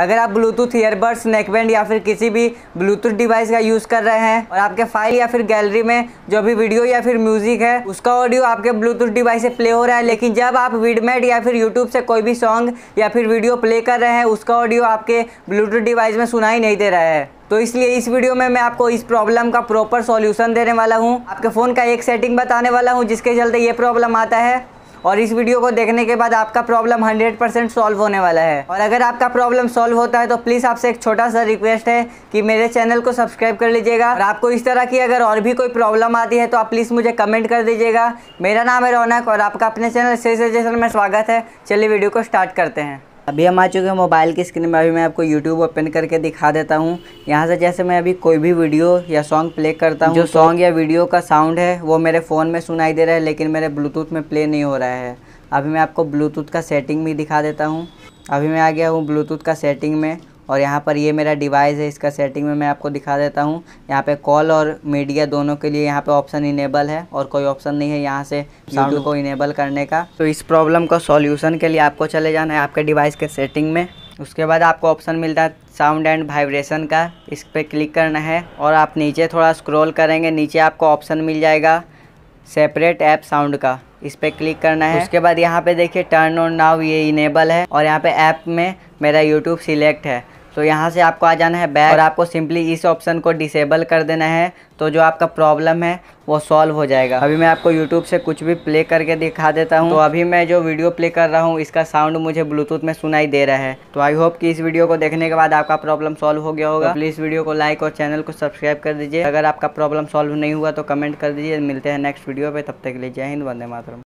अगर आप Bluetooth earbuds neckband या फिर किसी भी ब्लूटूथ डिवाइस का यूज़ कर रहे हैं और आपके फाइल या फिर गैलरी में जो भी वीडियो या फिर म्यूजिक है उसका ऑडियो आपके ब्लूटूथ डिवाइस से प्ले हो रहा है लेकिन जब आप वीडमेट या फिर यूट्यूब से कोई भी सॉन्ग या फिर वीडियो प्ले कर रहे हैं उसका ऑडियो आपके ब्लूटूथ डिवाइस में सुनाई नहीं दे रहा है तो इसलिए इस वीडियो में मैं आपको इस प्रॉब्लम का प्रॉपर सॉल्यूशन देने वाला हूँ आपके फ़ोन का एक सेटिंग बताने वाला हूँ जिसके चलते ये प्रॉब्लम आता है और इस वीडियो को देखने के बाद आपका प्रॉब्लम 100% सॉल्व होने वाला है और अगर आपका प्रॉब्लम सॉल्व होता है तो प्लीज़ आपसे एक छोटा सा रिक्वेस्ट है कि मेरे चैनल को सब्सक्राइब कर लीजिएगा और आपको इस तरह की अगर और भी कोई प्रॉब्लम आती है तो आप प्लीज़ मुझे कमेंट कर दीजिएगा मेरा नाम है रौनक और आपका अपने चैनल से सजेशन में स्वागत है चलिए वीडियो को स्टार्ट करते हैं अभी हम आ चुके हैं मोबाइल की स्क्रीन में अभी मैं आपको यूट्यूब ओपन करके दिखा देता हूँ यहाँ से जैसे मैं अभी कोई भी वीडियो या सॉन्ग प्ले करता हूँ जो सॉन्ग या वीडियो का साउंड है वो मेरे फ़ोन में सुनाई दे रहा है लेकिन मेरे ब्लूटूथ में प्ले नहीं हो रहा है अभी मैं आपको ब्लूटूथ का सेटिंग भी दिखा देता हूँ अभी मैं आ गया हूँ ब्लूटूथ का सेटिंग में और यहाँ पर ये मेरा डिवाइस है इसका सेटिंग में मैं आपको दिखा देता हूँ यहाँ पे कॉल और मीडिया दोनों के लिए यहाँ पे ऑप्शन इनेबल है और कोई ऑप्शन नहीं है यहाँ से साउंड को इनेबल करने का तो इस प्रॉब्लम का सॉल्यूशन के लिए आपको चले जाना है आपके डिवाइस के सेटिंग में उसके बाद आपको ऑप्शन मिलता है साउंड एंड वाइब्रेशन का इस पर क्लिक करना है और आप नीचे थोड़ा स्क्रोल करेंगे नीचे आपको ऑप्शन मिल जाएगा सेपरेट ऐप साउंड का इस पर क्लिक करना है उसके बाद यहाँ पे देखिए टर्न ऑन नाउ ये इनेबल है और यहाँ पे ऐप में मेरा यूट्यूब सिलेक्ट है तो यहाँ से आपको आ जाना है बैक और आपको सिंपली इस ऑप्शन को डिसेबल कर देना है तो जो आपका प्रॉब्लम है वो सॉल्व हो जाएगा अभी मैं आपको यूट्यूब से कुछ भी प्ले करके दिखा देता हूँ तो अभी मैं जो वीडियो प्ले कर रहा हूँ इसका साउंड मुझे ब्लूटूथ में सुनाई दे रहा है तो आई होप कि इस वीडियो को देखने के बाद आपका प्रॉब्लम सॉल्व हो गया होगा तो प्लीज़ वीडियो को लाइक और चैनल को सब्सक्राइब कर दीजिए अगर आपका प्रॉब्लम सॉल्व नहीं हुआ तो कमेंट कर दीजिए मिलते हैं नेक्स्ट वीडियो पर तब तक के लिए जय हिंद वंदे मातरम